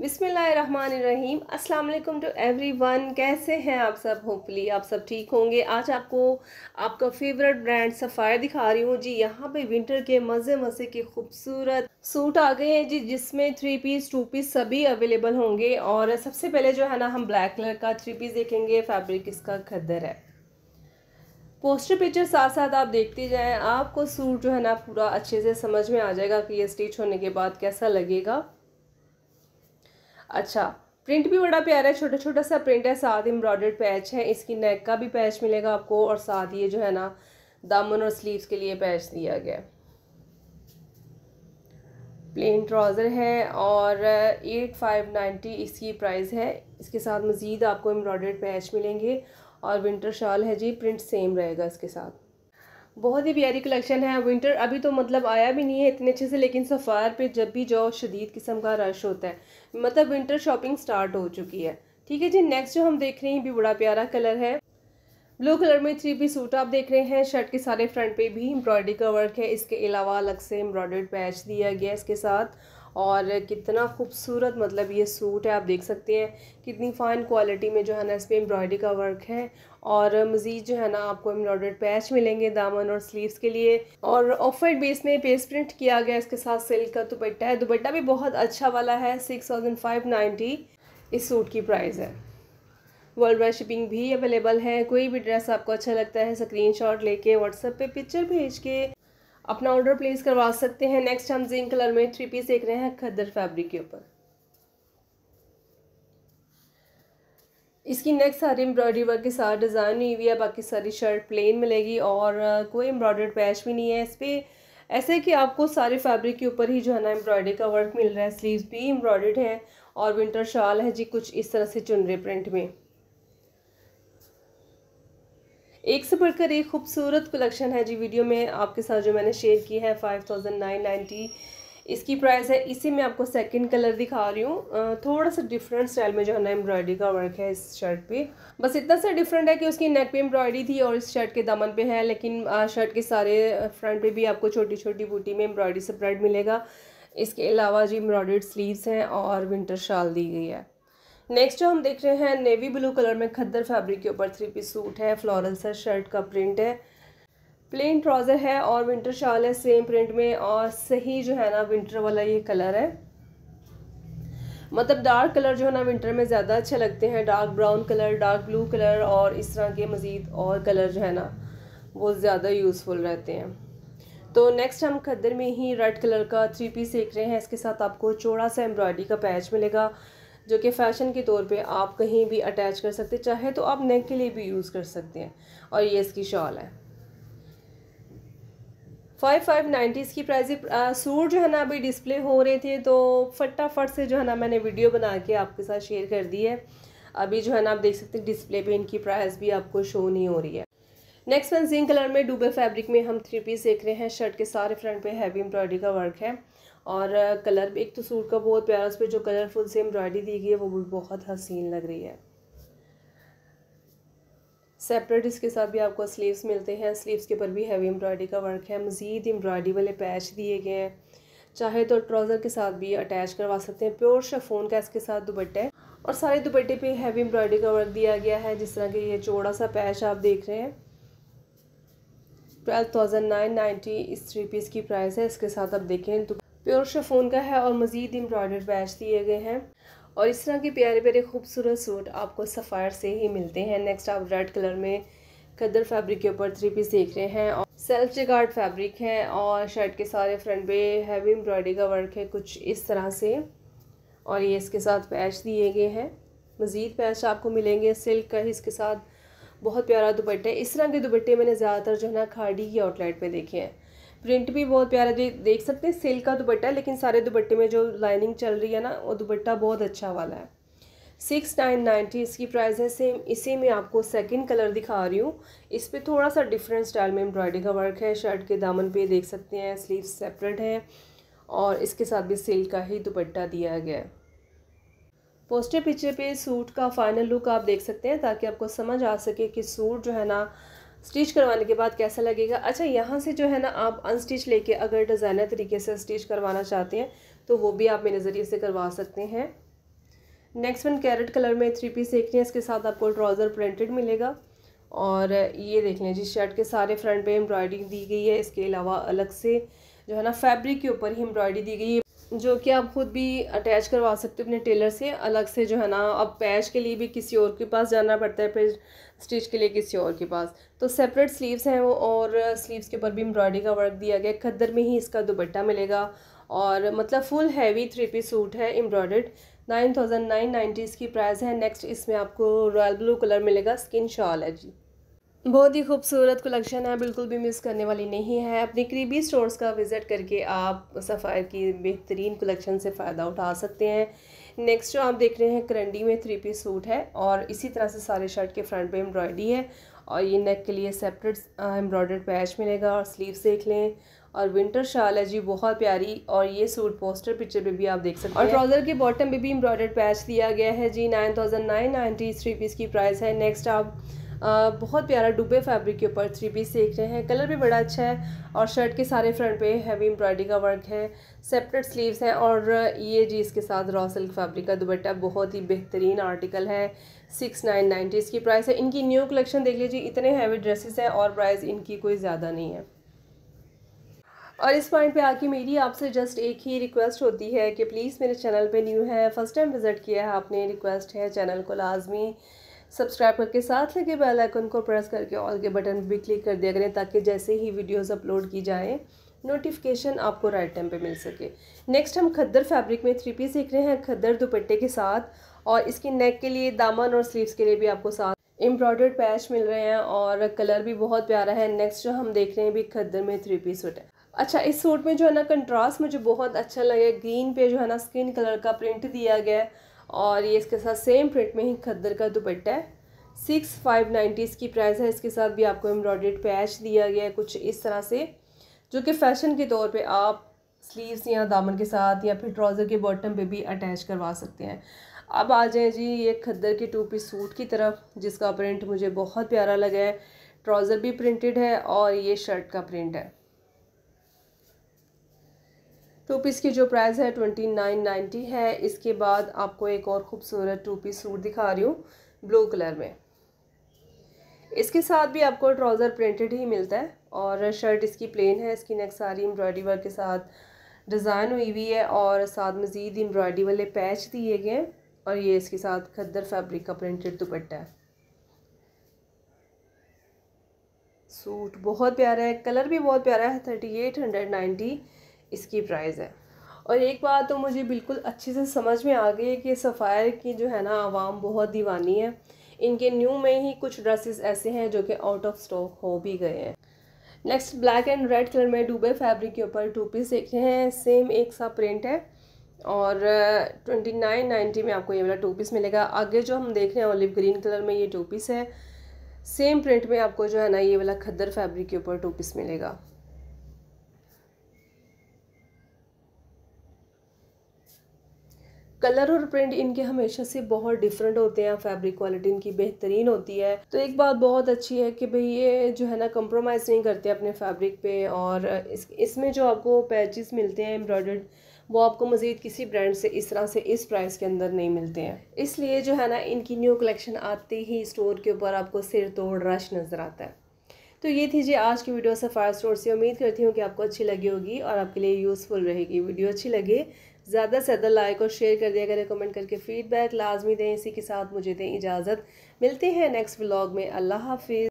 बिसमीम अल्लाम to every one कैसे हैं आप सब होपली आप सब ठीक होंगे आज आपको आपका फेवरेट ब्रांड सफ़ायर दिखा रही हूँ जी यहाँ पे विंटर के मज़े मज़े के खूबसूरत सूट आ गए हैं जी जिसमें थ्री पीस टू पीस सभी अवेलेबल होंगे और सबसे पहले जो है ना हम ब्लैक कलर का थ्री पीस देखेंगे फैब्रिक इसका खद्दर है पोस्टर पिक्चर साथ साथ आप देखते जाएँ आपको सूट जो है ना पूरा अच्छे से समझ में आ जाएगा कि ये स्टिच होने के बाद कैसा लगेगा अच्छा प्रिंट भी बड़ा प्यारा है छोटा छोटा सा प्रिंट है साथ एम्ब्रॉयडर्ड पैच है इसकी नेक का भी पैच मिलेगा आपको और साथ ये जो है ना दामन और स्लीव्स के लिए पैच दिया गया है प्लेन ट्राउज़र है और एट फाइव नाइन्टी इसकी प्राइस है इसके साथ मज़ीद आपको एम्ब्रॉयडर्ड पैच मिलेंगे और विंटर शॉल है जी प्रिंट सेम रहेगा इसके साथ बहुत ही प्यारी कलेक्शन है विंटर अभी तो मतलब आया भी नहीं है इतने अच्छे से लेकिन सफ़ार पे जब भी जाओ शदीद किस्म का रश होता है मतलब विंटर शॉपिंग स्टार्ट हो चुकी है ठीक है जी नेक्स्ट जो हम देख रहे हैं भी बड़ा प्यारा कलर है ब्लू कलर में थ्री पी सूट आप देख रहे हैं शर्ट के सारे फ्रंट पे भी एम्ब्रॉयडरी का वर्क है इसके अलावा अलग से एम्ब्रॉयडर्ड पैच दिया गया है इसके साथ और कितना खूबसूरत मतलब ये सूट है आप देख सकते हैं कितनी फ़ाइन क्वालिटी में जो है ना इस पर एम्ब्रॉयडरी का वर्क है और मज़ीद जो है ना आपको एम्ब्रॉयडर्ड पैच मिलेंगे दामन और स्लीव्स के लिए और ऑफ वाइट बेस में पेस प्रिंट किया गया इसके साथ सिल्क का दुपट्टा है दुपट्टा भी बहुत अच्छा वाला है सिक्स थाउजेंड फाइव नाइन्टी इस सूट की प्राइस है वर्ल्ड वाइड शिपिंग भी अवेलेबल है कोई भी ड्रेस आपको अच्छा लगता है स्क्रीनशॉट लेके व्हाट्सएप पे पिक्चर भेज के अपना ऑर्डर प्लेस करवा सकते हैं नेक्स्ट हम जिंक कलर में थ्री पीस देख रहे हैं खद्दर फैब्रिक के ऊपर इसकी नेक्स्ट सारी एम्ब्रॉयडरी वर्क के साथ डिज़ाइन हुई हुई है बाकी सारी शर्ट प्लेन मिलेगी और कोई एम्ब्रॉयडर्ड पैच भी नहीं है इस पर ऐसे कि आपको सारे फैब्रिक के ऊपर ही जो है ना एम्ब्रॉयडरी का वर्क मिल रहा है स्लीव्स भी एम्ब्रॉयडर्ड है और विंटर शॉल है जी कुछ इस तरह से चुनरे प्रिंट में एक से बढ़कर एक खूबसूरत कलेक्शन है जी वीडियो में आपके साथ जो मैंने शेयर की है फाइव थाउजेंड नाइन नाइन्टी इसकी प्राइस है इसी में आपको सेकंड कलर दिखा रही हूँ थोड़ा सा डिफरेंट स्टाइल में जो है ना एम्ब्रॉयडरी का वर्क है इस शर्ट पे बस इतना सा डिफरेंट है कि उसकी नेक पे एम्ब्रॉयडरी थी और इस शर्ट के दामन पे है लेकिन शर्ट के सारे फ्रंट पे भी आपको छोटी छोटी बूटी में एम्ब्रॉयडरी से ब्रेड मिलेगा इसके अलावा जी एम्ब्रॉयड स्लीव्स हैं और विंटर शाल दी गई है नेक्स्ट हम देख रहे हैं नेवी ब्लू कलर में खद्दर फैब्रिक के ऊपर थ्री पीस सूट है फ्लोरल सा शर्ट का प्रिंट है प्लेन ट्राउज़र है और विंटर शॉल है सेम प्रिंट में और सही जो है ना विंटर वाला ये कलर है मतलब डार्क कलर जो है ना विंटर में ज़्यादा अच्छे लगते हैं dark brown colour dark blue colour और इस तरह के मज़ीद और कलर जो है ना वो ज़्यादा यूज़फुल रहते हैं तो नेक्स्ट हम खद्दर में ही रेड कलर का थ्री पीस देख रहे हैं इसके साथ आपको चौड़ा सा एम्ब्रॉयडरी का पैच मिलेगा जो कि फ़ैशन के तौर पे आप कहीं भी अटैच कर सकते चाहे तो आप नेक के लिए भी यूज़ कर सकते हैं और ये इसकी शॉल है फाइव फाइव नाइन्टीज़ की प्राइस सूट जो है ना अभी डिस्प्ले हो रहे थे तो फटाफट से जो है ना मैंने वीडियो बना के आपके साथ शेयर कर दी है अभी जो है ना आप देख सकते हैं डिस्प्ले पे इनकी प्राइस भी आपको शो नहीं हो रही है नेक्स्ट वन जिंक कलर में डूबे फैब्रिक में हम थ्री पीस देख रहे हैं शर्ट के सारे फ्रंट पे हैवी एम्ब्रॉयडरी का वर्क है और कलर एक तो सूट का बहुत प्यारा उस पर जो कलरफुल से एम्ब्रॉयडरी दी गई है वो भी बहुत हसीन लग रही है सेपरेट इसके साथ भी आपको स्लीव्स मिलते हैं स्लीव्स के ऊपर भी हैवी एम्ब्रॉयडरी का वर्क है मज़ीद एम्ब्रॉयडरी वाले पैच दिए गए हैं चाहे तो ट्राउज़र के साथ भी अटैच करवा सकते हैं प्योर शफोन का इसके साथ दुपट्टे है और सारे दुपट्टे पे हैवी एम्ब्रॉयडरी का वर्क दिया गया है जिस तरह के ये चौड़ा सा पैच आप देख रहे हैं ट्वेल्व थाउजेंड नाइन नाइन्टी इस थ्री पीस की प्राइस है इसके साथ आप देखें तो प्योर शेफोन का है और मज़ीद एम्ब्रॉयडर्ड बैच दिए गए हैं और इस तरह के प्यारे प्यारे खूबसूरत सूट आपको सफ़ायर से ही मिलते हैं नेक्स्ट आप रेड कलर में कदर फैब्रिक के ऊपर थ्री पीस देख रहे हैं और सेल्फ जिगार्ड फैब्रिक है और शर्ट के सारे फ्रंट पे हैवी एम्ब्रॉयडरी का वर्क है कुछ इस तरह से और ये इसके साथ पैच दिए गए हैं मज़ीद पैच आपको मिलेंगे सिल्क का इसके साथ बहुत प्यारा दुपट्टा है इस तरह के दुपट्टे मैंने ज़्यादातर जो है ना खाड़ी की आउटलेट पर देखे हैं प्रिंट भी बहुत प्यारा दे, देख सकते हैं सिल्क का दुपट्टा है लेकिन सारे दुपट्टे में जो लाइनिंग चल रही है ना वो दुपट्टा बहुत अच्छा वाला है सिक्स नाइन नाइन्टी इसकी प्राइस है सेम इसी में आपको सेकंड कलर दिखा रही हूँ इस पर थोड़ा सा डिफरेंट स्टाइल में एम्ब्रॉयडरी का वर्क है शर्ट के दामन पे देख सकते हैं स्लीव सेपरेट हैं और इसके साथ भी सिल्क का ही दुपट्टा दिया गया है पोस्टर पिक्चर पे सूट का फाइनल लुक आप देख सकते हैं ताकि आपको समझ आ सके कि सूट जो है ना स्टिच करवाने के बाद कैसा लगेगा अच्छा यहाँ से जो है ना आप अनस्टिच लेके अगर डिज़ाइनर तरीके से स्टिच करवाना चाहते हैं तो वो भी आप मेरे ज़रिए से करवा सकते हैं नेक्स्ट वन कैरेट कलर में थ्री पीस देख रहे हैं इसके साथ आपको ट्राउज़र प्रिंटेड मिलेगा और ये देख लें जी शर्ट के सारे फ्रंट पे एम्ब्रॉयडरी दी गई है इसके अलावा अलग से जो है ना फैब्रिक के ऊपर ही एम्ब्रॉयडरी दी गई है जो कि आप ख़ुद भी अटैच करवा सकते हो अपने टेलर से अलग से जो है ना अब पैच के लिए भी किसी और के पास जाना पड़ता है फिर स्टिच के लिए किसी और के पास तो सेपरेट स्लीव्स हैं वो और स्लीव्स के ऊपर भी एम्ब्रॉयडरी का वर्क दिया गया खद्दर में ही इसका दुपट्टा मिलेगा और मतलब full heavy three piece suit है embroidered nine thousand nine ninety इसकी प्राइस है नेक्स्ट इसमें आपको रॉयल ब्लू कलर मिलेगा स्किन शॉल है जी बहुत ही खूबसूरत कलेक्शन है बिल्कुल भी मिस करने वाली नहीं है अपने करीबी स्टोर्स का विज़िट करके आप सफ़ायर की बेहतरीन कलेक्शन से फ़ायदा उठा सकते हैं नेक्स्ट जो आप देख रहे हैं करंडी में थ्री पीस सूट है और इसी तरह से सारे शर्ट के फ्रंट पे एम्ब्रॉयडरी है और ये नेक के लिए सेपरेट एम्ब्रॉयडर्ड पैच मिलेगा और स्लीव्स देख लें और विंटर शाल है जी बहुत प्यारी और ये सूट पोस्टर पिक्चर पे भी आप देख सकते हैं और ट्राउज़र के बॉटम पे भी एम्ब्रॉयडर्ड पैच दिया गया है जी nine thousand nine ninety three piece की प्राइस है नेक्स्ट आप बहुत प्यारा डुबे फैब्रिक के ऊपर थ्री पीस देख रहे हैं कलर भी बड़ा अच्छा है और शर्ट के सारे फ्रंट पे हैवी एम्ब्रॉयडरी का वर्क है सेपरेट स्लीव्स हैं और ये जी इसके साथ रॉ सिल्क फैब्रिक का दुबट्टा बहुत ही बेहतरीन आर्टिकल है सिक्स नाइन नाइन्टी इसकी प्राइस है इनकी न्यू कलेक्शन देख लीजिए इतने हैवी ड्रेसेस हैं और प्राइस इनकी कोई ज़्यादा नहीं है और इस पॉइंट पे आके मेरी आपसे जस्ट एक ही रिक्वेस्ट होती है कि प्लीज़ मेरे चैनल पे न्यू है फर्स्ट टाइम विज़िट किया है आपने रिक्वेस्ट है चैनल को लाजमी सब्सक्राइब करके साथ लगे बेल आइकन को प्रेस करके ऑल के बटन भी क्लिक कर दिया करें ताकि जैसे ही वीडियोस अपलोड की जाएँ नोटिफिकेशन आपको राइट टाइम पे मिल सके नेक्स्ट हम खद्दर फैब्रिक में थ्री पीस सीख रहे हैं खद्दर दुपट्टे के साथ और इसकी नेक के लिए दामन और स्लीव्स के लिए भी आपको साथ एम्ब्रॉयडर्ड पैच मिल रहे हैं और कलर भी बहुत प्यारा है नेक्स्ट जो हम देख रहे हैं भी खद्दर में थ्री पीस सूट है अच्छा इस सूट में जो है ना कंट्रास्ट मुझे बहुत अच्छा लगे ग्रीन पे जो है ना स्किन कलर का प्रिंट दिया गया है और ये इसके साथ सेम प्रिंट में ही खद्दर का दुपट्टा है सिक्स फाइव नाइन्टीज़ की प्राइस है इसके साथ भी आपको एम्ब्रॉयड पैच दिया गया है कुछ इस तरह से जो कि फ़ैशन के तौर पे आप स्लीव्स या दामन के साथ या फिर ट्राउज़र के बॉटम पे भी अटैच करवा सकते हैं अब आ जाए जी ये खद्दर के टू पीस सूट की तरफ जिसका प्रिंट मुझे बहुत प्यारा लगा है ट्राउज़र भी प्रिंटेड है और ये शर्ट का प्रिंट है टू पीस की जो प्राइस है ट्वेंटी नाइन नाइन्टी है इसके बाद आपको एक और ख़ूबसूरत टू पीस सूट दिखा रही हूँ ब्लू कलर में इसके साथ भी आपको ट्राउज़र प्रिंटेड ही मिलता है और शर्ट इसकी प्लेन है इसकी नेक सारी एम्ब्रॉयडरी वर्क के साथ डिज़ाइन हुई हुई है और साथ मज़ीद एम्ब्रॉयडरी वाले पैच दिए गए हैं और ये इसके साथ खद्दर फैब्रिक का प्रिंटेड दुपट्टा है सूट बहुत प्यारा है कलर भी बहुत प्यारा है थर्टी एट हंड्रेड नाइन्टी इसकी प्राइस है और एक बात तो मुझे बिल्कुल अच्छे से समझ में आ गई है कि सफ़ायर की जो है ना आवाम बहुत दीवानी है इनके न्यू में ही कुछ ड्रेसेस ऐसे हैं जो कि आउट ऑफ स्टॉक हो भी गए हैं next black and red colour में डूबे फैब्रिक के ऊपर टू पीस देखे हैं सेम एक सा प्रिंट है और ट्वेंटी नाइन नाइन्टी में आपको ये वाला टू पीस मिलेगा आगे जो हम देख रहे हैं ऑलिव ग्रीन कलर में ये टू पीस है सेम प्रिंट में आपको जो है ना ये वाला खद्दर फैब्रिक के ऊपर टू पीस मिलेगा कलर और प्रिंट इनके हमेशा से बहुत डिफरेंट होते हैं फैब्रिक क्वालिटी इनकी बेहतरीन होती है तो एक बात बहुत अच्छी है कि भाई ये जो है ना कंप्रोमाइज़ नहीं करते अपने फैब्रिक पे और इस इसमें जो आपको पैचेस मिलते हैं एम्ब्रॉयड वो आपको मज़ीद किसी ब्रांड से इस तरह से इस प्राइस के अंदर नहीं मिलते हैं इसलिए जो है ना इनकी न्यू कलेक्शन आते ही स्टोर के ऊपर आपको सिर तोड़ रश नज़र आता है तो ये थी जी आज की वीडियो सफ़ार स्टोर से उम्मीद करती हूँ कि आपको अच्छी लगी होगी और आपके लिए यूज़फुल रहेगी वीडियो अच्छी लगे ज़्यादा से ज़्यादा लाइक और शेयर कर दिया करें कमेंट करके फ़ीडबैक लाजमी दें इसी के साथ मुझे दें इजाज़त मिलते हैं नेक्स्ट व्लॉग में अल्लाह हाफिज़